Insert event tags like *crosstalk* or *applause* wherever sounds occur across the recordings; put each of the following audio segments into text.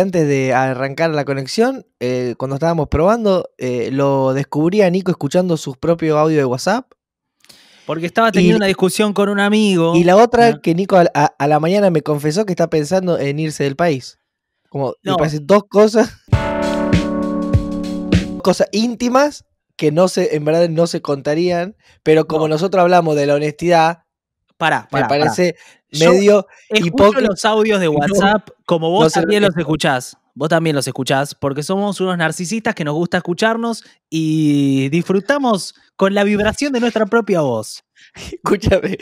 Antes de arrancar la conexión, eh, cuando estábamos probando, eh, lo descubría Nico escuchando sus propios audio de WhatsApp. Porque estaba teniendo una discusión con un amigo. Y la otra que Nico a, la mañana me confesó que está pensando en irse del país. Como me parece dos cosas. Cosas íntimas que no se, en verdad no se contarían, pero como nosotros hablamos de la honestidad, para para Me parece medio Yo escucho los audios de *laughs* WhatsApp como vos también los escuchás. Vos también los escuchás porque somos unos narcisistas que nos gusta escucharnos y disfrutamos con la vibración de nuestra propia voz. *laughs* Escúchame,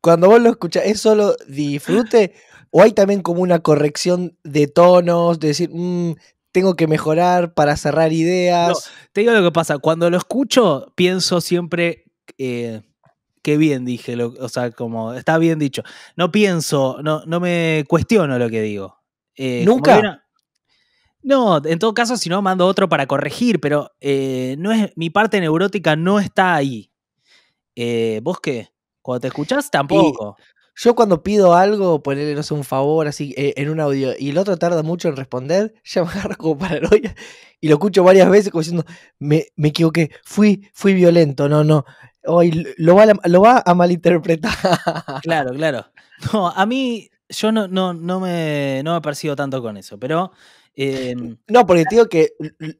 cuando vos lo escuchás, ¿es solo disfrute o hay también como una corrección de tonos, de decir, mm, tengo que mejorar para cerrar ideas? te digo lo que pasa, cuando lo escucho pienso siempre... Eh, bien dije, o sea, como está bien dicho. No pienso, no, no me cuestiono lo que digo. Eh, Nunca. no, en todo caso, si no, mando otro para corregir, pero eh, no es, mi parte neurótica no está ahí. Eh, ¿Vos qué? Cuando te escuchás, tampoco. yo cuando pido algo, ponerle, no sé, un favor así e, en un audio y el otro tarda mucho en responder, *laughs* ya me agarro como paranoia y lo escucho varias veces como diciendo, me, me equivoqué, fui, fui violento, no, no, lo va, a, lo va a malinterpretar. *laughs* Claro, claro. No, a mí yo no, no, no me, no me tanto con eso, pero... Em, no, porque te digo que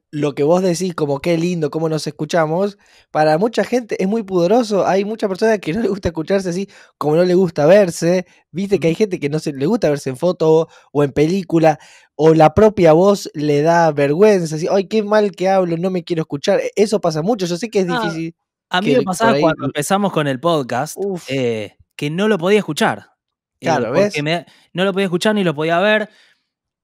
lo que vos decís, como qué lindo, cómo nos escuchamos, para mucha gente es muy pudoroso. Hay muchas personas que no le gusta escucharse así, como no le gusta verse. Viste que hay gente que no se, le gusta verse en foto o en película, o la propia voz le da vergüenza. Así, ay, qué mal que hablo, no me quiero escuchar. E, eso pasa mucho. Yo sé que es ah, difícil a mí me pasaba cuando empezamos con el podcast eh, que no lo podía escuchar. Eh, claro, no lo podía escuchar ni lo podía ver.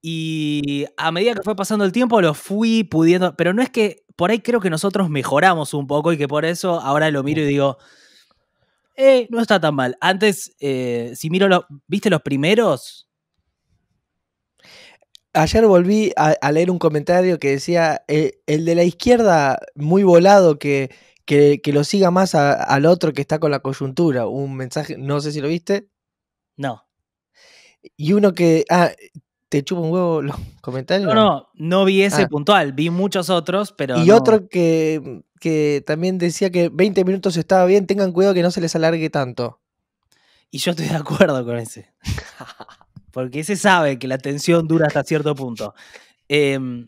Y a medida que fue pasando el tiempo lo fui pudiendo, pero no es que por ahí creo que nosotros mejoramos un poco y que por eso ahora lo miro y digo, eh, no está tan mal. Antes, eh, si miro, los ¿viste los primeros? Ayer volví a, leer un comentario que decía, el de la izquierda, muy volado, que, que, lo siga más al otro que está con la coyuntura. Un mensaje, no sé si lo viste. No. Y uno que. Ah, te chupa un huevo los *laughs* comentarios. No, no, no vi ese ah. puntual, vi muchos otros, pero. Y otro que, que también decía que 20 minutos estaba bien, tengan cuidado que no se les alargue tanto. Y yo estoy de acuerdo con ese. *laughs* Porque ese sabe que la tensión dura hasta cierto punto. Eh,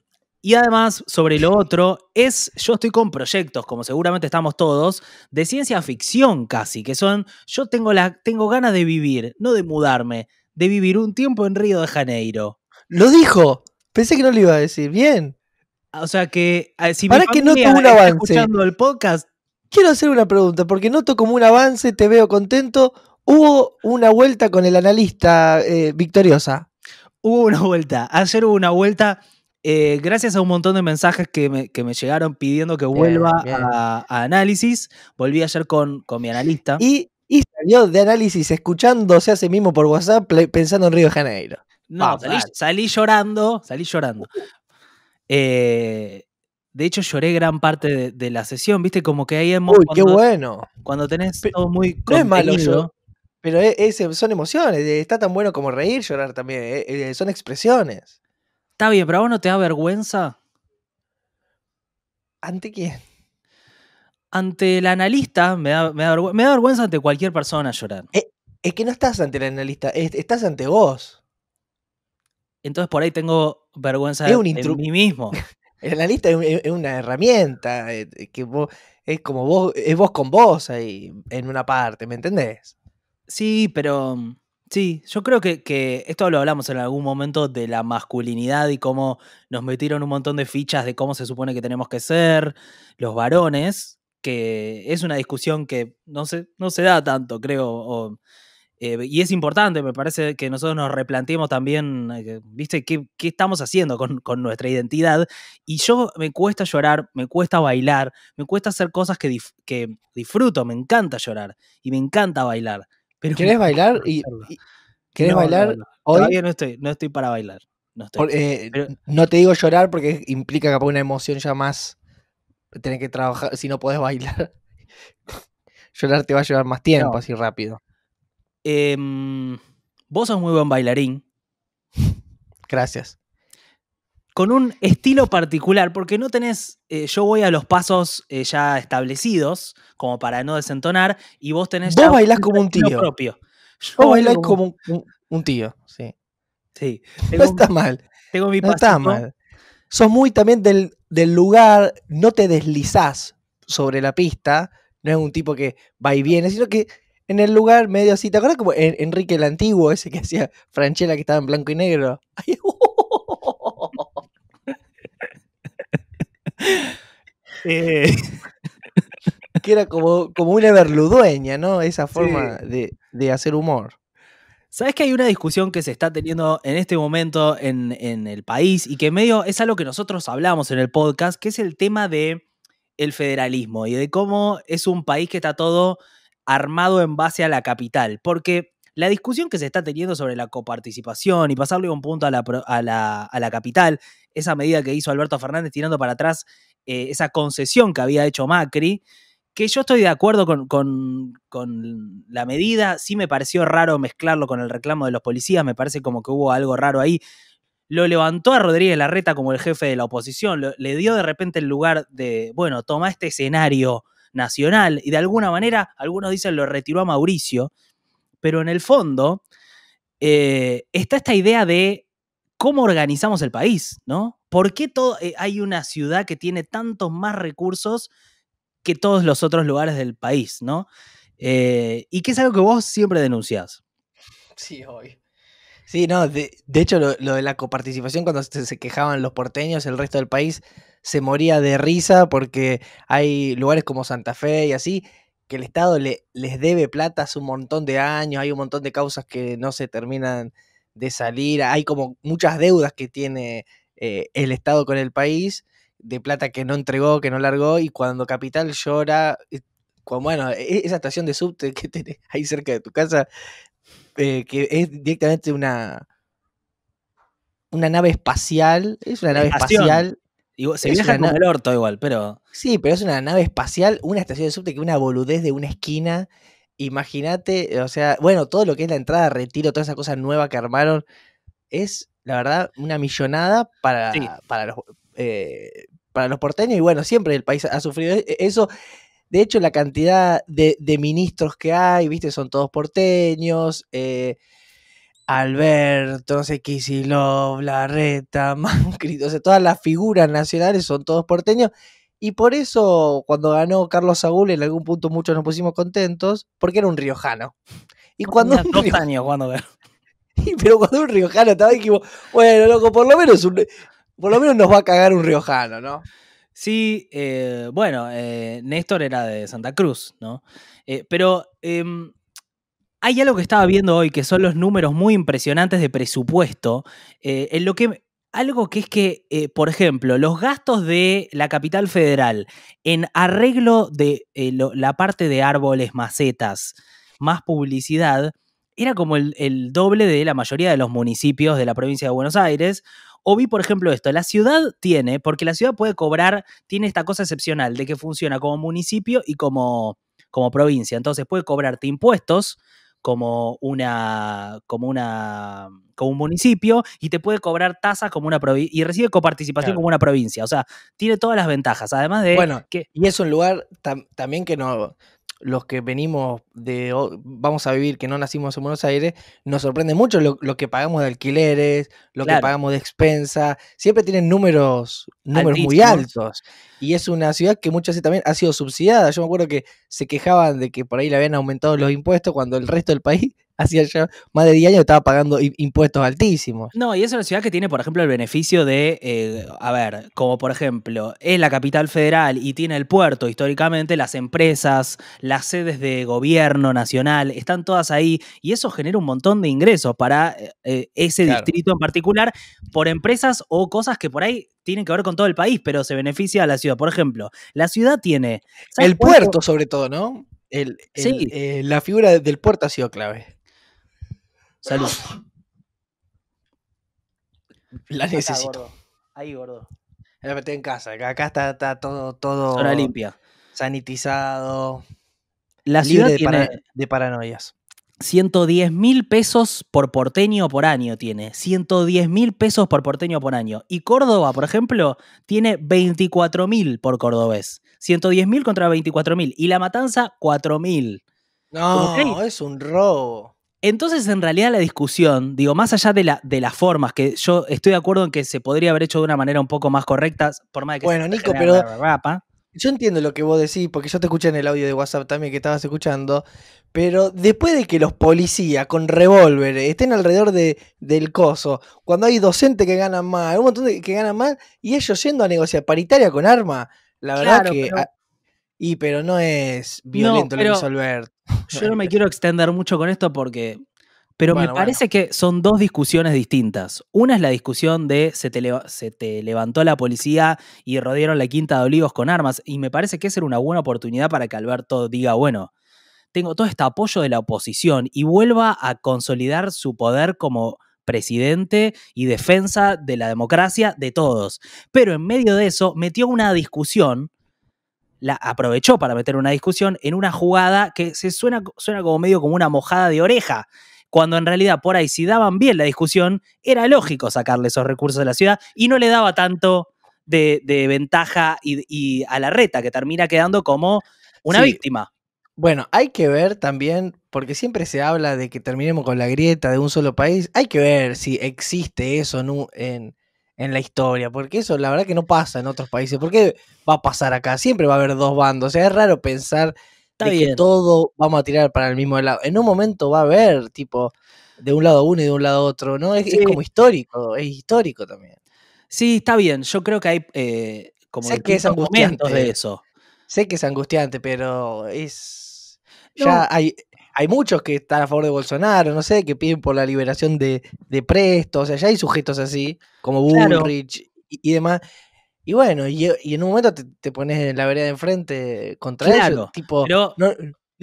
y además, sobre lo otro, es, yo estoy con proyectos, como seguramente estamos todos, de ciencia ficción casi, que son, yo tengo, la, tengo ganas de vivir, no de mudarme, de vivir un tiempo en Río de Janeiro. Lo dijo, pensé que no lo iba a decir, bien. O sea que, ah, si Para que no un avance. escuchando el podcast... Quiero hacer una pregunta, porque noto como un avance, te veo contento. Hubo una vuelta con el analista eh, victoriosa. Hubo una vuelta, ayer hubo una vuelta eh, gracias a un montón de mensajes que me, llegaron pidiendo que vuelva A, análisis, volví ayer con, mi analista. Y, salió de análisis escuchándose a sí mismo por WhatsApp pensando en Río de Janeiro. No, salí, llorando, salí llorando. Eh, de hecho, lloré gran parte de, la sesión, ¿viste? Como que ahí hemos. Uy, qué bueno. Cuando tenés todo muy. No es malo Pero e, son emociones. Está tan bueno como reír, llorar también. Eh, son expresiones. Está bien, pero a vos no te da vergüenza. ¿Ante quién? Ante el analista, me da, vergüenza, ante cualquier persona llorar. Eh, es, que no estás ante el analista, estás ante vos. Entonces por ahí tengo vergüenza un de mí mismo. *laughs* el analista es una herramienta, eh, que es como vos, es vos con vos ahí, en una parte, ¿me entendés? Sí, pero mm, Sí, yo creo que, que, esto lo hablamos en algún momento de la masculinidad y cómo nos metieron un montón de fichas de cómo se supone que tenemos que ser los varones, que es una discusión que no se, no se da tanto, creo. Eh, y es importante, me parece que nosotros nos replanteemos también, eh, ¿viste? ¿Qué, estamos haciendo con, nuestra identidad? Y yo me cuesta llorar, me cuesta bailar, me cuesta hacer cosas que, que disfruto, me encanta llorar y me encanta bailar ¿Quieres ¿Querés bailar? Y, bailar? no estoy, no estoy para bailar. No, eh, te digo llorar porque implica que una emoción ya más. Tenés que trabajar si no podés bailar. *laughs* llorar te va a llevar más tiempo, así rápido. Em, vos sos muy buen bailarín. Gracias con un estilo particular, porque no tenés, eh, yo voy a los pasos eh, ya establecidos, como para no desentonar, y vos tenés... Vos ya bailás como un tío. Propio. Yo vos como, un, tío, sí. Sí. no está mal. Tengo mi no está mal. Sos muy también del, del lugar, no te deslizás sobre la pista, no es un tipo que va y viene, sino que en el lugar medio así. ¿Te acuerdas como Enrique el Antiguo, ese que hacía Franchella que estaba en blanco y negro? *laughs* *laughs* Eh, *laughs* que era como, como una verludueña, ¿no? Esa forma de, hacer humor. ¿Sabes que hay una discusión que se está teniendo en este momento en, el país y que medio es algo que nosotros hablamos en el podcast, que es el tema de federalismo y de cómo es un país que está todo armado en base a la capital? Porque la discusión que se está teniendo sobre la coparticipación y pasarle un punto a la, a la, a la capital esa medida que hizo Alberto Fernández tirando para atrás eh, esa concesión que había hecho Macri, que yo estoy de acuerdo con, la medida, sí me pareció raro mezclarlo con el reclamo de los policías, me parece como que hubo algo raro ahí. Lo levantó a Rodríguez Larreta como el jefe de la oposición, le dio de repente el lugar de, bueno, toma este escenario nacional y de alguna manera, algunos dicen lo retiró a Mauricio, pero en el fondo eh, está esta idea de cómo organizamos el país, ¿no? ¿Por qué eh, hay una ciudad que tiene tantos más recursos que todos los otros lugares del país, ¿no? Eh, y que es algo que vos siempre denunciás. Sí, hoy. Sí, no, de, hecho lo, de la coparticipación, cuando se, quejaban los porteños, el resto del país se moría de risa porque hay lugares como Santa Fe y así, que el Estado les debe plata hace un montón de años, hay un montón de causas que no se terminan de salir, hay como muchas deudas que tiene eh, el Estado con el país, de plata que no entregó, que no largó, y cuando Capital llora, eh, como bueno, e, esa estación de subte que *laughs* tenés ahí cerca de tu casa, eh, que es directamente una, una nave espacial, es una nave espacial. se viaja como el orto igual, pero... Sí, pero es una nave espacial, una estación de subte que una boludez de una esquina imagínate, o sea, bueno, todo lo que es la entrada, retiro, toda esa cosa nueva que armaron, es, la verdad, una millonada para, para, los, eh, para los porteños. Y bueno, siempre el país ha sufrido e-, eso. De hecho, la cantidad de, ministros que hay, viste, son todos porteños. Eh, Alberto, no sé, Kicillof, Larreta, *laughs* Mancri, o sea, todas las figuras nacionales son todos porteños. Y por eso, cuando ganó Carlos Saúl, en algún punto muchos nos pusimos contentos, porque era un riojano. Y cuando. Un dos riojano, años cuando *laughs* Pero cuando un riojano estaba ahí, bueno, loco, por lo menos nos va a cagar un riojano, ¿no? Sí, eh, bueno, eh, Néstor era de Santa Cruz, ¿no? Eh, pero em, hay algo que estaba viendo hoy, que son los números muy impresionantes de presupuesto, en lo que algo que es que, eh, por ejemplo, los gastos de la capital federal en arreglo de eh, la parte de árboles, macetas, más publicidad, era como el, doble de la mayoría de los municipios de la provincia de Buenos Aires. O vi, por ejemplo, esto, la ciudad tiene, porque la ciudad puede cobrar, tiene esta cosa excepcional de que funciona como municipio y como, como provincia. Entonces puede cobrarte impuestos, como una, como una, como un municipio y te puede cobrar tasas como una y recibe coparticipación como una provincia. O sea, tiene todas las ventajas. Además de bueno, y es un lugar también que no los que venimos de, vamos a vivir, que no nacimos en Buenos Aires, nos sorprende mucho lo, que pagamos de alquileres, lo que pagamos de expensa, siempre tienen números, números muy altos. Y es una ciudad que muchas veces también ha sido subsidiada. Yo me acuerdo que se quejaban de que por ahí le habían aumentado los impuestos cuando el resto del país hacía ya más de 10 años estaba pagando impuestos altísimos. No, y es una ciudad que tiene, por ejemplo, el beneficio de, eh, a ver, como por ejemplo, es la capital federal y tiene el puerto históricamente, las empresas, las sedes de gobierno nacional, están todas ahí y eso genera un montón de ingresos para eh, eh, ese distrito en particular por empresas o cosas que por ahí tienen que ver con todo el país, pero se beneficia a la ciudad. Por ejemplo, la ciudad tiene... El puerto, sobre todo, ¿no? la figura del puerto ha sido clave. Salud. *laughs* La necesito. Ahí, gordo. metí en casa. Acá está, todo, todo. limpia. Sanitizado. La ciudad de, de paranoias. 110 mil pesos por porteño por año tiene. 110 mil pesos por porteño por año. Y Córdoba, por ejemplo, tiene 24 mil por cordobés. 110 mil contra 24 mil. Y La Matanza, 4 mil. No, es un robo. Entonces, en realidad, la discusión, digo, más allá de, la, de las formas, que yo estoy de acuerdo en que se podría haber hecho de una manera un poco más correcta, por más de que Bueno, Nico, pero. Yo entiendo lo que vos decís, porque yo te escuché en el audio de WhatsApp también que estabas escuchando, pero después de que los policías con revólveres estén alrededor de, del coso, cuando hay docentes que ganan más, hay un montón que ganan más, y ellos yendo a negociar paritaria con arma, la verdad que. y pero no es violento lo que yo no me quiero extender mucho con esto porque. Pero me parece que son dos discusiones distintas. Una es la discusión de se te, se te levantó la policía y rodearon la quinta de Olivos con armas. Y me parece que esa era una buena oportunidad para que Alberto diga, bueno, tengo todo este apoyo de la oposición y vuelva a consolidar su poder como presidente y defensa de la democracia de todos. Pero en medio de eso metió una discusión la aprovechó para meter una discusión en una jugada que se suena, suena como medio como una mojada de oreja, cuando en realidad por ahí si daban bien la discusión, era lógico sacarle esos recursos de la ciudad y no le daba tanto de, ventaja y, a la reta, que termina quedando como una víctima. Bueno, hay que ver también, porque siempre se habla de que terminemos con la grieta de un solo país, hay que ver si existe eso en, en la historia, porque eso la verdad que no pasa en otros países. porque va a pasar acá? Siempre va a haber dos bandos. O sea, es raro pensar que todo vamos a tirar para el mismo lado. En un momento va a haber, tipo, de un lado uno y de un lado otro, ¿no? Es, como histórico, es histórico también. Sí, está bien. Yo creo que hay eh, como sé que es angustiante de eso. Sé que es angustiante, pero es. Ya hay, hay muchos que están a favor de Bolsonaro, no sé, que piden por la liberación de, de Presto, o sea, ya hay sujetos así, como Bullrich y, demás. Y bueno, y, en un momento te, pones la vereda de enfrente contra algo tipo, no,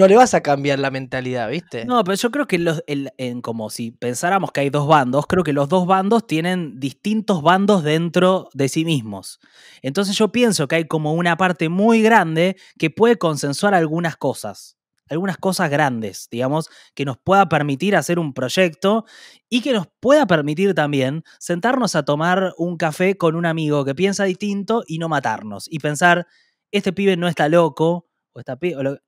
le vas a cambiar la mentalidad, ¿viste? No, pero yo creo que en como si pensáramos que hay dos bandos, creo que los dos bandos tienen distintos bandos dentro de sí mismos. Entonces yo pienso que hay como una parte muy grande que puede consensuar algunas cosas algunas cosas grandes, digamos, que nos pueda permitir hacer un proyecto y que nos pueda permitir también sentarnos a tomar un café con un amigo que piensa distinto y no matarnos y pensar, este pibe no está loco, o esta pibe,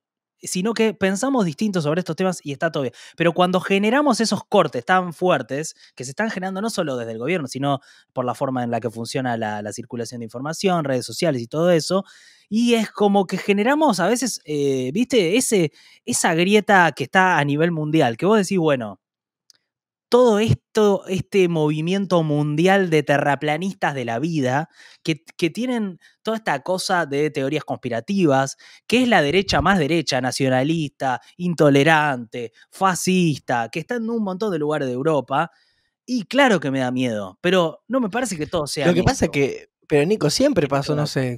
sino que pensamos distinto sobre estos temas y está todo bien. Pero cuando generamos esos cortes tan fuertes, que se están generando no solo desde el gobierno, sino por la forma en la que funciona la, circulación de información, redes sociales y todo eso, y es como que generamos a veces, eh, viste, Ese, esa grieta que está a nivel mundial, que vos decís, bueno, todo esto, este movimiento mundial de terraplanistas de la vida, que, tienen toda esta cosa de teorías conspirativas, que es la derecha más derecha, nacionalista, intolerante, fascista, que está en un montón de lugares de Europa. Y claro que me da miedo, pero no me parece que todo sea. Lo que pasa es que, pero Nico, siempre pasó, no sé,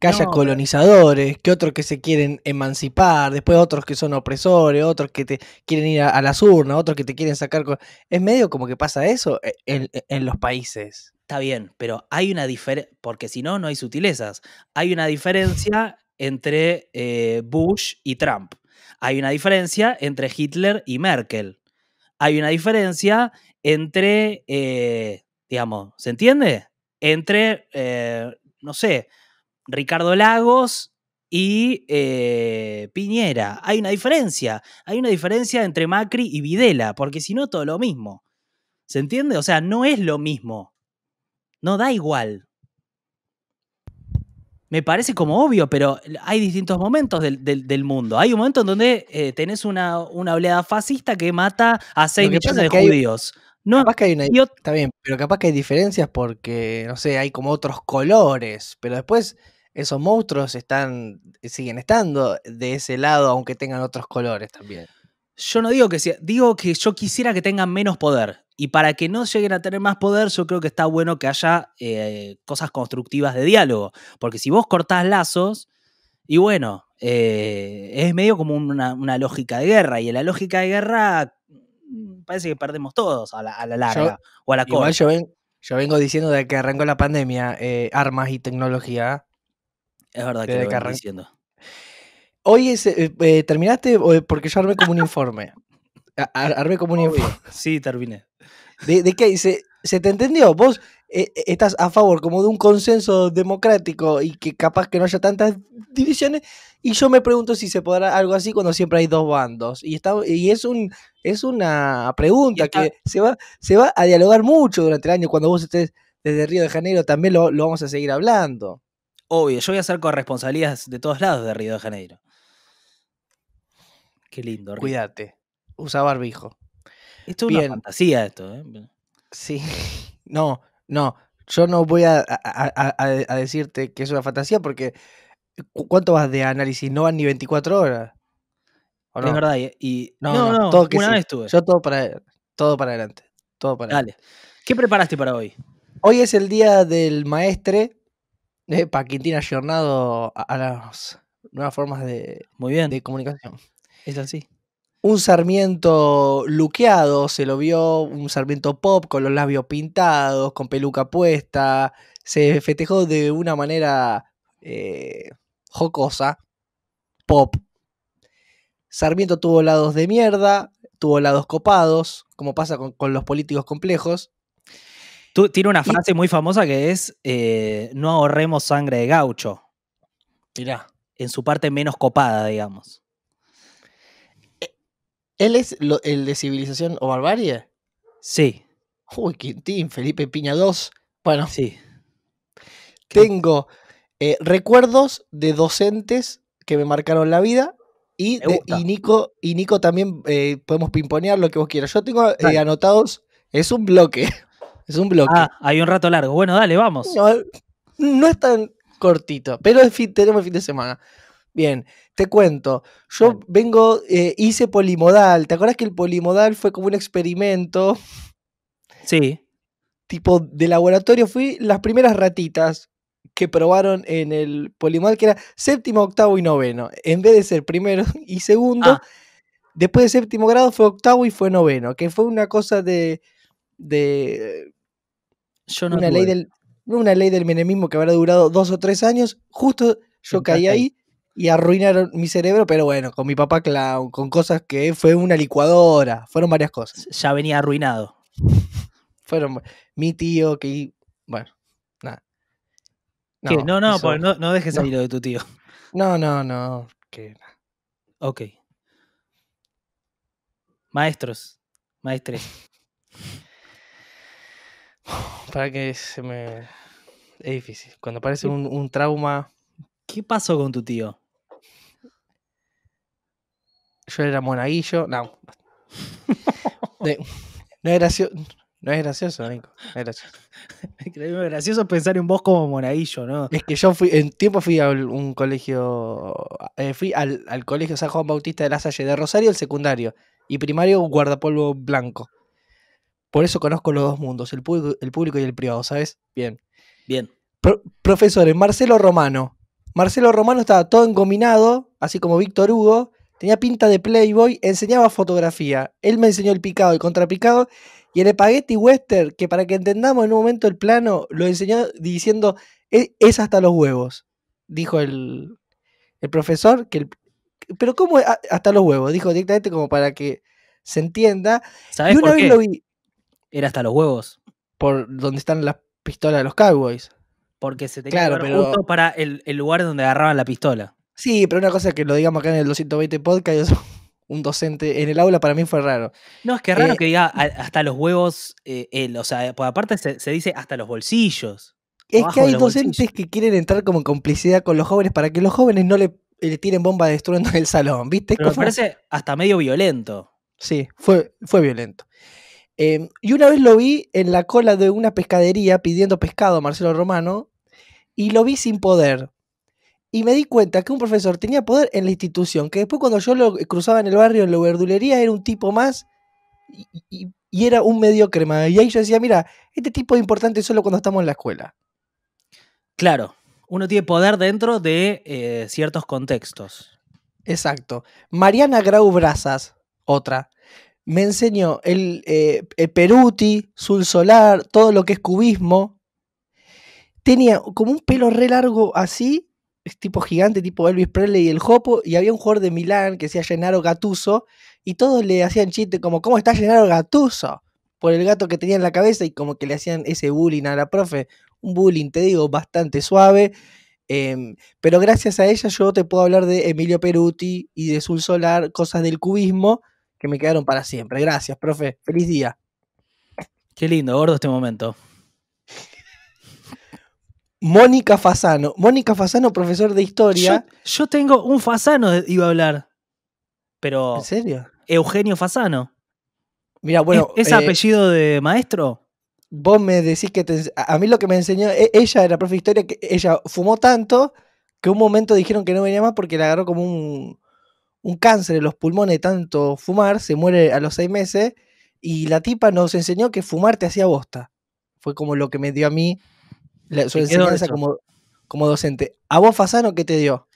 que haya colonizadores, que otros que se quieren emancipar, después otros que son opresores, otros que te quieren ir a, las urnas, otros que te quieren sacar. Es medio como que pasa eso e, en, los países. Está bien, pero hay una diferencia, porque si no, no hay sutilezas. Hay una diferencia *laughs* entre eh, Bush y Trump. Hay una diferencia entre Hitler y Merkel. Hay una diferencia entre, eh, digamos, ¿se entiende? Entre, eh, no sé, Ricardo Lagos y eh, Piñera. Hay una diferencia, hay una diferencia entre Macri y Videla, porque si no, todo lo mismo. ¿Se entiende? O sea, no es lo mismo. No da igual. Me parece como obvio, pero hay distintos momentos del, del, mundo. Hay un momento en donde eh, tenés una, una, oleada fascista que mata a seis millones de judíos. No, capaz que hay una, yo, está bien, pero capaz que hay diferencias porque, no sé, hay como otros colores, pero después esos monstruos están, eh, siguen estando de ese lado, aunque tengan otros colores también. Yo no digo que sea, digo que yo quisiera que tengan menos poder. Y para que no lleguen a tener más poder, yo creo que está bueno que haya eh, cosas constructivas de diálogo. Porque si vos cortás lazos, y bueno, eh, es medio como una, una, lógica de guerra. Y en la lógica de guerra Mm, parece que perdemos todos a la, larga o a la corta. Yo, ven, yo, vengo diciendo de que arrancó la pandemia, eh, armas y tecnología. Es verdad que, lo diciendo. Hoy eh, eh, terminaste porque yo armé como un informe. armé como un informe. Sí, terminé. ¿De, de qué? Dice, ¿Se te entendió? Vos eh, eh, estás a favor como de un consenso democrático y que capaz que no haya tantas divisiones. Y yo me pregunto si se podrá algo así cuando siempre hay dos bandos. Y, está, y es, un, es una pregunta que se va, se va a dialogar mucho durante el año. Cuando vos estés desde Río de Janeiro también lo, vamos a seguir hablando. Obvio, yo voy a hacer corresponsalías de todos lados de Río de Janeiro. Qué lindo. Río. Cuídate. Usa barbijo. Esto es Bien. una fantasía, esto. ¿eh? Sí, *laughs* no, no. Yo no voy a, a, a, a decirte que es una fantasía porque ¿cuánto vas de análisis? No van ni 24 horas. Es verdad. Y, No, no, no, todo Yo todo para, todo para adelante. Todo para Dale. Adelante. ¿Qué preparaste para hoy? Hoy es el día del maestre. de eh, para ayornado a, las nuevas formas de, Muy bien. de comunicación. Es así un Sarmiento luqueado, se lo vio un Sarmiento pop con los labios pintados, con peluca puesta, se festejó de una manera eh, jocosa, pop. Sarmiento tuvo lados de mierda, tuvo lados copados, como pasa con, los políticos complejos. Tú, tiene una frase muy famosa que es, eh, no ahorremos sangre de gaucho. Mirá. En su parte menos copada, digamos. ¿Él es el de civilización o barbarie? Sí. Uy, Quintín, Felipe Piña 2. Bueno. Sí. Tengo eh, recuerdos de docentes que me marcaron la vida y, y Nico, y Nico también eh, podemos pimponear lo que vos quieras. Yo tengo eh, anotados, es un bloque. *laughs* Es un bloque. Ah, hay un rato largo. Bueno, dale, vamos. No, no es tan cortito, pero tenemos el fin de semana. Bien, te cuento. Yo vengo, eh, hice polimodal. ¿Te acuerdas que el polimodal fue como un experimento? Sí. Tipo de laboratorio. Fui las primeras ratitas que probaron en el polimodal, que era séptimo, octavo y noveno. En vez de ser primero *laughs* y segundo, ah. después de séptimo grado fue octavo y fue noveno, que fue una cosa de. de yo no una, ley del, una ley del menemismo que habrá durado dos o tres años. Justo yo caí ahí y arruinaron mi cerebro, pero bueno, con mi papá clown, con cosas que fue una licuadora, fueron varias cosas. Ya venía arruinado. *laughs* Fueron mi tío que bueno, nada. No, no, no, no, dejes salir lo de tu tío. No, no, no, Ok. Maestros, maestres. *sighs* Para que se me... Es difícil. Cuando aparece un trauma... ¿Qué pasó con tu tío? yo era monaguillo. No. *laughs* no, es gracioso, no es gracioso, Nico. No *laughs* es gracioso. pensar en vos como monaguillo, ¿no? Es que yo fui, en tiempo fui a un colegio, eh, fui al, colegio San Juan Bautista de la Salle de Rosario, el secundario, y primario guardapolvo blanco. Por eso conozco los dos mundos, el público, y el privado, ¿sabes? Bien. Bien. profesores, Marcelo Romano. Marcelo Romano estaba todo engominado, así como Víctor Hugo, tenía pinta de playboy, enseñaba fotografía. Él me enseñó el picado, y contrapicado, y el espagueti western, que para que entendamos en un momento el plano, lo enseñó diciendo, e, es hasta los huevos, dijo el, el profesor, que pero ¿cómo hasta los huevos? Dijo directamente como para que se entienda. ¿Sabes y por qué? lo vi. Era hasta los huevos. Por donde están las pistolas de los cowboys. Porque se te claro, pero... para el, el lugar donde agarraban la pistola. Sí, pero una cosa que lo digamos acá en el 220 podcast, un docente en el aula para mí fue raro. No, es que es raro eh, que diga hasta los huevos, eh, o sea, por aparte se, dice hasta los bolsillos. Es que hay docentes que quieren entrar como en complicidad con los jóvenes para que los jóvenes no le, tiren bomba de estruendo en el salón, ¿viste? me parece hasta medio violento. Sí, fue, fue violento. Em, y una vez lo vi en la cola de una pescadería pidiendo pescado a Marcelo Romano y lo vi sin poder y me di cuenta que un profesor tenía poder en la institución, que después cuando yo lo cruzaba en el barrio, en la verdulería, era un tipo más y, era un medio crema. Y ahí yo decía, mira, este tipo es importante solo cuando estamos en la escuela. Claro, uno tiene poder dentro de eh, ciertos contextos. Exacto. Mariana Grau Brazas, otra, me enseñó el, eh, el Peruti, Sul Solar, todo lo que es cubismo. Tenía como un pelo re largo así, es tipo gigante, tipo Elvis Presley y el Jopo, y había un jugador de Milán que decía Gennaro Gatuso, y todos le hacían chiste como, ¿cómo está Gennaro Gatuso? Por el gato que tenía en la cabeza y como que le hacían ese bullying a la profe, un bullying, te digo, bastante suave. Em, pero gracias a ella yo te puedo hablar de Emilio Peruti y de Zul Solar, cosas del cubismo que me quedaron para siempre. Gracias, profe. Feliz día. Qué lindo, gordo, este momento. Mónica Fasano. Mónica Fasano, profesor de historia. Yo, tengo un Fasano, iba a hablar. Pero. ¿En serio? Eugenio Fasano. Mira, bueno. ¿Es, eh, apellido de maestro? Vos me decís que a mí lo que me enseñó, e, ella era profe de historia, que ella fumó tanto que un momento dijeron que no venía más porque le agarró como un, un cáncer en los pulmones tanto fumar, se muere a los seis meses y la tipa nos enseñó que fumar te hacía bosta. Fue como lo que me dio a mí su enseñanza como, como docente. ¿A vos, Fasano, qué te dio?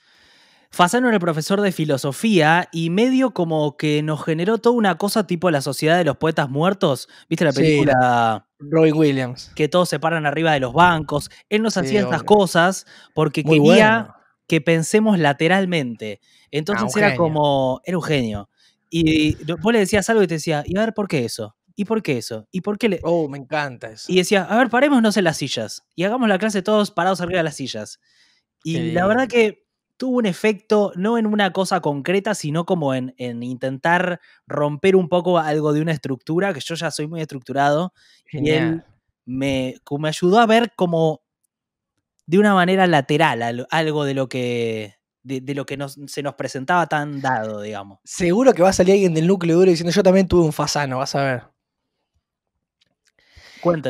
Fasano era profesor de filosofía y medio como que nos generó toda una cosa tipo la sociedad de los poetas muertos. ¿Viste la película? Roy Williams. Que todos se paran arriba de los bancos. Él nos hacía estas cosas porque quería que pensemos lateralmente. Ah, Entonces era como. Era un genio. Y vos le decías algo y te decía, ¿y a ver por qué eso? ¿Y por qué eso? ¿Y por qué le.? Oh, me encanta eso. Y decía, a ver, parémonos en las sillas y hagamos la clase todos parados arriba de las sillas. Y la verdad que tuvo un efecto no en una cosa concreta, sino como en, intentar romper un poco algo de una estructura, que yo ya soy muy estructurado, Genial. y él me, ayudó a ver como de una manera lateral algo de lo que... De, lo que se nos presentaba tan dado, digamos. Seguro que va a salir alguien del núcleo duro diciendo yo también tuve un fasano, vas a ver.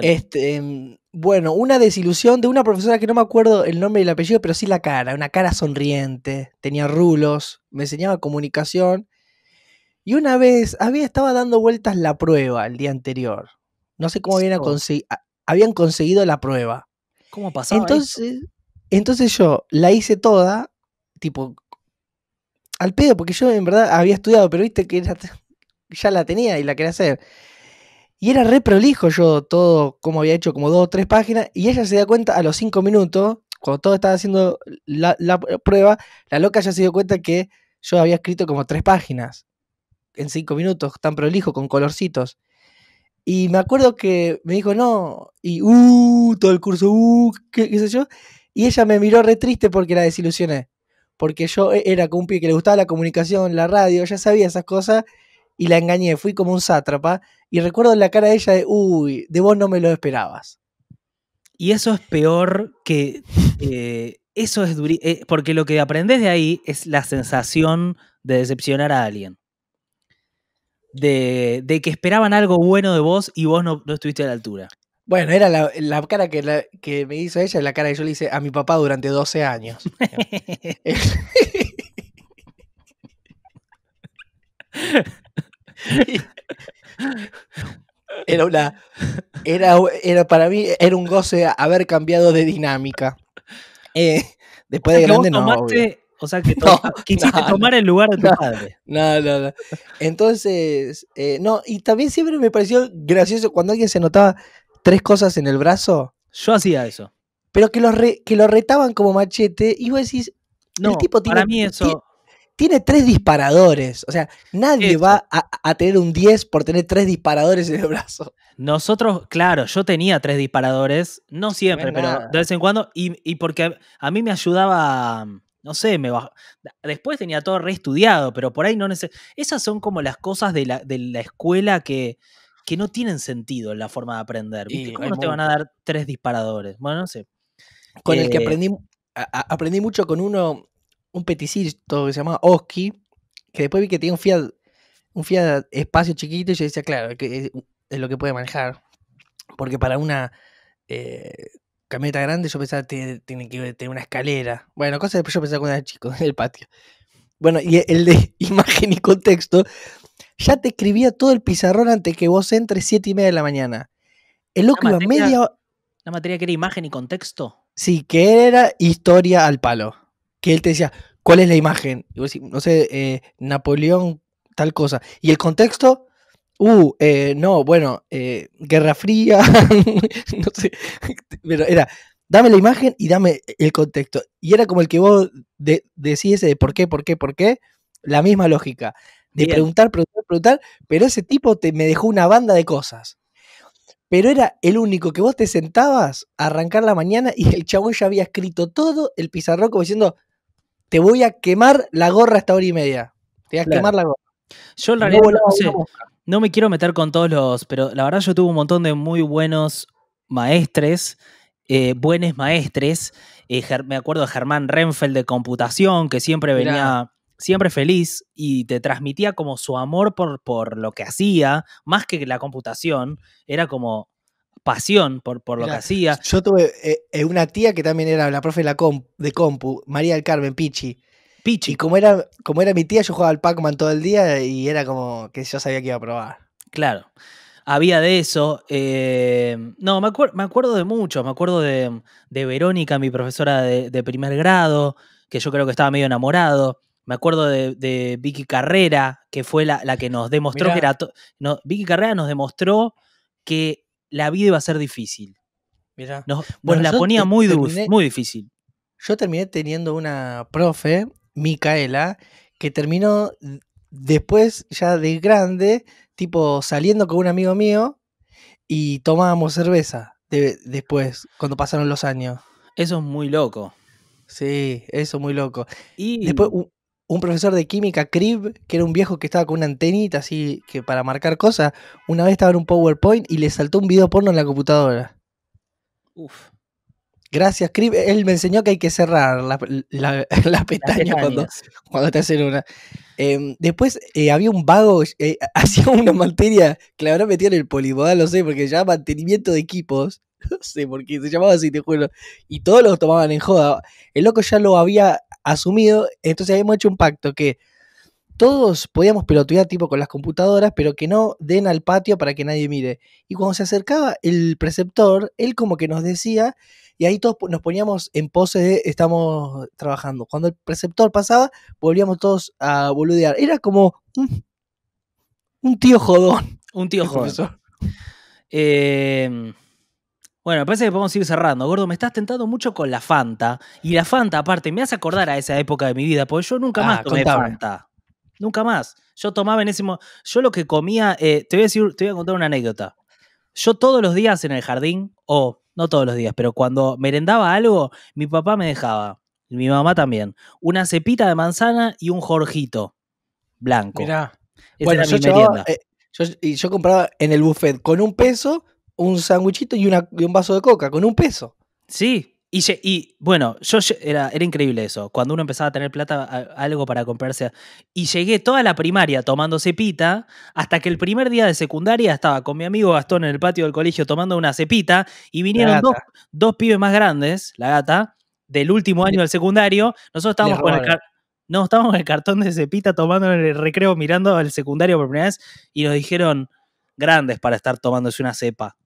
Este, em, bueno, una desilusión de una profesora que no me acuerdo el nombre y el apellido, pero sí la cara, una cara sonriente, tenía rulos, me enseñaba comunicación. Y una vez había estaba dando vueltas la prueba el día anterior. No sé cómo habían, habían conseguido la prueba. ¿Cómo pasaba? Entonces, entonces yo la hice toda, tipo, al pedo, porque yo en verdad había estudiado, pero viste que *laughs* ya la tenía y la quería hacer. Y era re prolijo yo todo, como había hecho como dos o tres páginas. Y ella se da cuenta a los cinco minutos, cuando todo estaba haciendo la, prueba, la loca ya se dio cuenta que yo había escrito como tres páginas en cinco minutos, tan prolijo, con colorcitos. Y me acuerdo que me dijo, no, y uh, todo el curso, uh, qué, qué sé yo. Y ella me miró re triste porque la desilusioné. Porque yo e, era como un que le gustaba la comunicación, la radio, ya sabía esas cosas y la engañé, fui como un sátrapa y recuerdo la cara de ella de, uy, de vos no me lo esperabas. Y eso es peor que... Eh, eso es eh, porque lo que aprendes de ahí es la sensación de decepcionar a alguien. De, que esperaban algo bueno de vos y vos no, no estuviste a la altura. Bueno, era la, cara que, que, me hizo ella, la cara que yo le hice a mi papá durante 12 años. *laughs* Eh, *laughs* *laughs* *laughs* Era Era, era para mí, era un goce haber cambiado de dinámica. Eh, después de grande, tomaste, O sea, que *laughs* quisiste tomar el lugar de tu padre. Entonces, eh, no, y también siempre me pareció gracioso cuando alguien se notaba tres cosas en el brazo. Yo hacía eso. Pero que lo, que lo retaban como machete, y vos decís, no, el tipo tiene, para mí eso tiene tres disparadores. O sea, nadie va a, tener un 10 por tener tres disparadores en el brazo. Nosotros, claro, yo tenía tres disparadores, no siempre, pero de vez en cuando, y, porque a, mí me ayudaba, no sé, me después tenía todo reestudiado, pero por ahí no necesito. Esas son como las cosas de la, de la escuela que, que no tienen sentido en la forma de aprender. ¿Cómo no te van a dar tres disparadores? Bueno, no sé. Con el que eh, aprendí, aprendí mucho con uno un peticito que se llamaba Oski, que después vi que tenía un Fiat, un espacio chiquito y yo decía, claro, que es lo que puede manejar. Porque para una eh, camioneta grande yo pensaba que tiene que tener una escalera. Bueno, cosas que yo pensaba cuando era chico, en el patio. Bueno, y el de *laughs* imagen y contexto, ya te escribía todo el pizarrón antes que vos entres siete y media de la mañana. El loco a media... La materia que era imagen y contexto. Sí, que era historia al palo que él te decía, ¿cuál es la imagen? Y vos decís, no sé, eh, Napoleón, tal cosa. Y el contexto, uh, eh, no, bueno, eh, Guerra Fría, *laughs* no sé, *laughs* pero era, dame la imagen y dame el contexto. Y era como el que vos de, decís de por qué, por qué, por qué, la misma lógica. De preguntar, preguntar, preguntar, pero ese tipo te, me dejó una banda de cosas pero era el único que vos te sentabas a arrancar la mañana y el chabón ya había escrito todo el pizarrón como diciendo, te voy a quemar la gorra hasta hora y media. Te voy a quemar la gorra. Yo en realidad no, sé, no, me quiero meter con todos los, pero la verdad yo tuve un montón de muy buenos maestres, eh, buenos maestres. Eh, me acuerdo de Germán Renfeld de computación, que siempre venía siempre feliz y te transmitía como su amor por, por lo que hacía, más que la computación. Era como, pasión por, por lo que hacía. Yo tuve eh, eh, una tía que también era la profe de, la compu, María del Carmen Pichi. Pichi. Y como era, como era mi tía, yo jugaba al Pac-Man todo el día y era como que yo sabía que iba a probar. Claro. Había de eso. Eh, no, me, me, acuerdo de mucho. Me acuerdo de, Verónica, mi profesora de, primer grado, que yo creo que estaba medio enamorado. Me acuerdo de, Vicky Carrera, que fue la, que nos demostró que era. Vicky Carrera nos demostró que la vida iba a ser difícil. Mirá. Nos, pues bueno, la ponía muy, muy difícil. Yo terminé teniendo una profe, Micaela, que terminó después, ya de grande, tipo saliendo con un amigo mío y tomábamos cerveza después, cuando pasaron los años. Eso es muy loco. Sí, eso es muy loco. Y después, un profesor de química, Crib, que era un viejo que estaba con una antenita así que para marcar cosas, una vez estaba en un PowerPoint y le saltó un video porno en la computadora. Uf. Gracias, Crib. Él me enseñó que hay que cerrar la, *laughs* pestaña cuando, te hacen una. Em, después eh, había un vago, eh, *laughs* hacía una materia que la verdad metía en el polimodal, lo sé, porque ya mantenimiento de equipos. No *laughs* sé por qué, se llamaba así, te juro. Y todos lo tomaban en joda. El loco ya lo había asumido, entonces habíamos hecho un pacto que todos podíamos pelotear tipo con las computadoras, pero que no den al patio para que nadie mire. Y cuando se acercaba el preceptor, él como que nos decía, y ahí todos nos poníamos en pose de estamos trabajando. Cuando el preceptor pasaba, volvíamos todos a boludear. Era como un, tío jodón. Un tío jodón. Eh, bueno, parece que podemos ir cerrando. Gordo, me estás tentando mucho con la Fanta. Y la Fanta, aparte, me hace acordar a esa época de mi vida, porque yo nunca ah, más tomé Fanta. Nunca más. Yo tomaba en ese momento. Yo lo que comía. Eh, te, voy a decir, te voy a contar una anécdota. Yo todos los días en el jardín, o no todos los días, pero cuando merendaba algo, mi papá me dejaba, y mi mamá también, una cepita de manzana y un jorjito blanco. Mirá. Esa bueno, era mi merienda. Eh, y yo compraba en el buffet con un peso un sándwichito y, un vaso de coca con un peso. Sí, y, bueno, yo era, era, increíble eso. Cuando uno empezaba a tener plata, algo para comprarse. Y llegué toda la primaria tomando cepita, hasta que el primer día de secundaria estaba con mi amigo Gastón en el patio del colegio tomando una cepita, y vinieron dos, pibes más grandes, la gata, del último año del secundario. Nosotros estábamos con el, no, estábamos en el cartón de cepita tomando en el recreo, mirando al secundario por primera vez, y nos dijeron, grandes para estar tomándose una cepa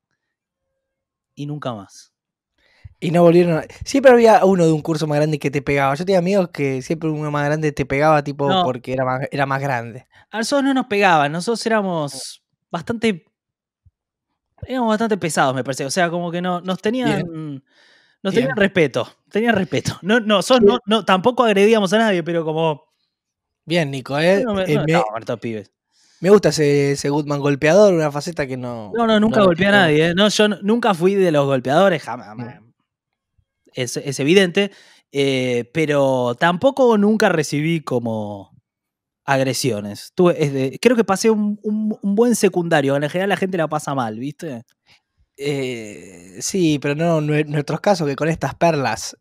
y nunca más. Y no volvieron. A... Siempre había uno de un curso más grande que te pegaba. Yo tenía amigos que siempre uno más grande te pegaba, tipo, porque era más, era más grande. Al nosotros no nos pegaban, nosotros éramos bastante. Éramos bastante pesados, me parece. O sea, como que no, nos tenían. Nos tenían respeto. Tenían respeto. No, no, no, tampoco agredíamos a nadie, pero como. Bien, Nico, ¿eh? No, eh, pibes. Me gusta ese, ese, Goodman golpeador, una faceta que no. No, no, nunca golpeé a nadie. ¿eh? No, yo nunca fui de los golpeadores, jamás. Es, evidente. Eh, pero tampoco nunca recibí como agresiones. creo que pasé un, buen secundario. En general la gente la pasa mal, ¿viste? Eh, sí, pero no en nuestros casos, que con estas perlas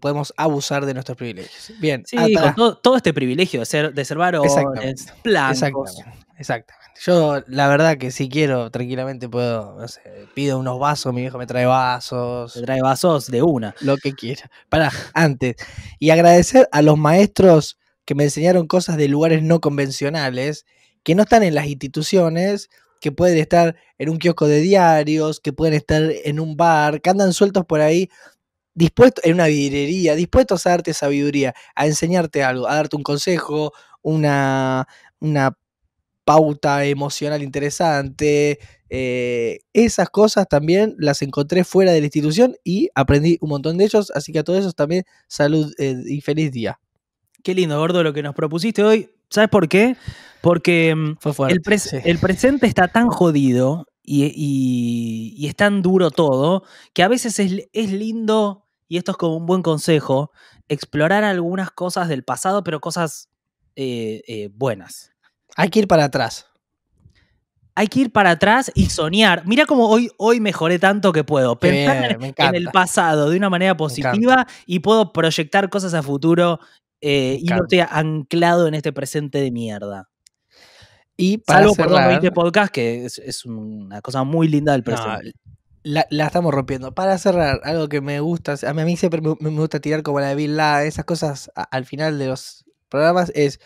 podemos abusar de nuestros privilegios. Bien, sí, ah, todo, este privilegio de ser, de ser varones, Exactamente. Yo, la verdad, que si quiero, tranquilamente puedo. No sé, pido unos vasos, mi viejo me trae vasos. Me trae vasos de una. Lo que quiera. Para, antes. Y agradecer a los maestros que me enseñaron cosas de lugares no convencionales, que no están en las instituciones, que pueden estar en un kiosco de diarios, que pueden estar en un bar, que andan sueltos por ahí, dispuestos, en una vidrería, dispuestos a darte sabiduría, a enseñarte algo, a darte un consejo, una, una pauta emocional interesante. Eh, esas cosas también las encontré fuera de la institución y aprendí un montón de ellos. Así que a todos esos también salud eh, y feliz día. Qué lindo, gordo, lo que nos propusiste hoy. ¿Sabes por qué? Porque mm, el, presente está tan jodido y, es tan duro todo que a veces es, lindo, y esto es como un buen consejo, explorar algunas cosas del pasado, pero cosas eh, buenas. Hay que ir para atrás. Hay que ir para atrás y soñar. Mira cómo hoy, hoy mejoré tanto que puedo. Pensar en el pasado de una manera positiva y puedo proyectar cosas a futuro eh, y no estoy anclado en este presente de mierda. Y para Salvo cerrar, por los que es, una cosa muy linda del presente. la, estamos rompiendo. Para cerrar, algo que me gusta, a mí, a siempre me, gusta tirar como la de Bill esas cosas al final de los programas, es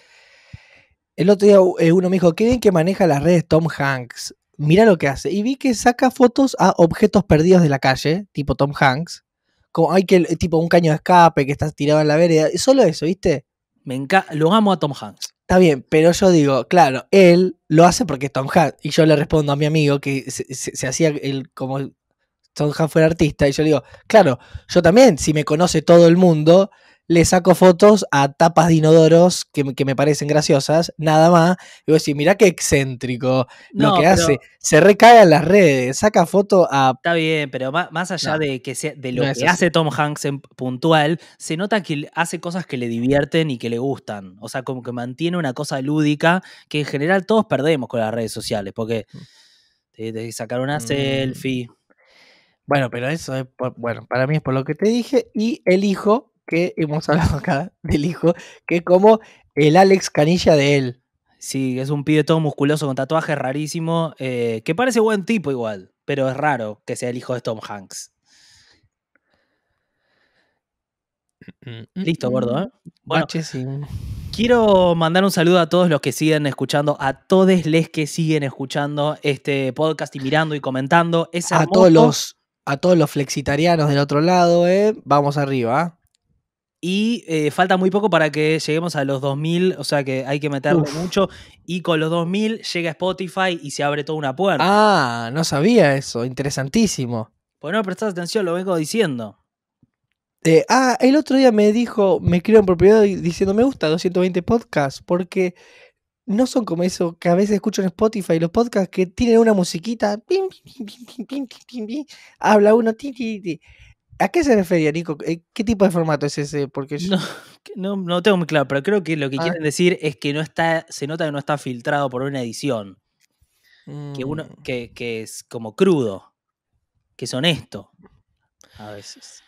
el otro día eh, uno me dijo, qué bien que maneja las redes Tom Hanks. Mira lo que hace. Y vi que saca fotos a objetos perdidos de la calle, tipo Tom Hanks. Como hay que, tipo un caño de escape que está tirado en la vereda. Solo eso, ¿viste? Me lo amo a Tom Hanks. Está bien, pero yo digo, claro, él lo hace porque es Tom Hanks. Y yo le respondo a mi amigo que se, hacía el, como Tom Hanks fuera artista. Y yo le digo, claro, yo también, si me conoce todo el mundo, le saco fotos a tapas de inodoros que, me parecen graciosas, nada más. Y voy a decir, mirá qué excéntrico lo que hace. Se recae en las redes, saca fotos a. Está bien, pero más, allá de, que de lo que hace Tom Hanks en puntual, se nota que hace cosas que le divierten y que le gustan. O sea, como que mantiene una cosa lúdica que en general todos perdemos con las redes sociales, porque mm. te, sacar una mm. selfie. Bueno, pero eso es bueno, para mí es por lo que te dije. Y elijo que hemos *laughs* hablado acá del hijo, que es como el Alex Canilla de él. Sí, es un pibe todo musculoso con tatuaje rarísimo, eh, que parece buen tipo igual, pero es raro que sea el hijo de Tom Hanks. Listo, gordo, ¿eh? Bueno, quiero mandar un saludo a todos los que siguen escuchando, a todos les que siguen escuchando este podcast y mirando y comentando. a todos los a todos los flexitarianos del otro lado, ¿eh? Vamos arriba. ¿ah? Y falta muy poco para que lleguemos a los 2000, o sea que hay que meterle mucho. Y con los 2000 llega Spotify y se abre toda una puerta. Ah, no sabía eso, interesantísimo. Pues no prestas atención, lo vengo diciendo. ah, el otro día me dijo, me escribió en propiedad diciendo me gusta 220 podcasts, porque no son como eso que a veces escucho en Spotify, los podcasts que tienen una musiquita, habla uno, ti, ti, ti. ¿A qué se refería, Nico? Eh, ¿Qué tipo de formato es ese? Porque *laughs* no, no, tengo muy claro, pero creo que lo que quieren decir es que no está, se nota que no está filtrado por una edición. Que, uno, mm. que, es como crudo, que es honesto a veces.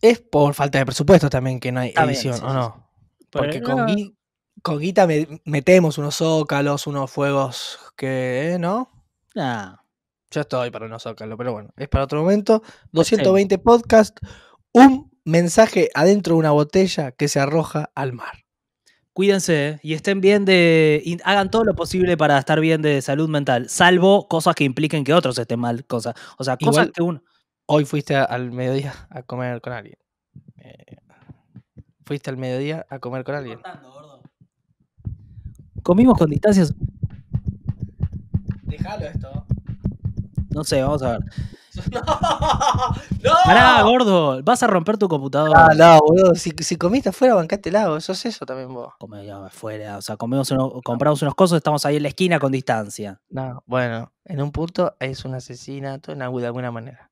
Es por falta de presupuesto también que no hay edición, ¿o no? Porque con, Guita metemos unos zócalos, unos fuegos que, ¿eh? ¿no? Nah. Yo estoy para no sacarlo, pero bueno, es para otro momento. 220 podcasts, podcast, un mensaje adentro de una botella que se arroja al mar. Cuídense ¿eh? y estén bien de. hagan todo lo posible para estar bien de salud mental, salvo cosas que impliquen que otros estén mal. Cosas. O sea, cosas uno. Hoy fuiste al mediodía a comer con alguien. Eh, fuiste al mediodía a comer con alguien. Comimos con distancias. Déjalo esto. No sé, vamos a ver. *laughs* ¡No! ¡No! Pará, gordo, vas a romper tu computadora. Ah, no, boludo. Si, comiste afuera, bancate el es eso también vos. Comemos afuera. O sea, comemos compramos unos cosos, estamos ahí en la esquina con distancia. No, bueno, en un punto es un asesinato en alguna manera.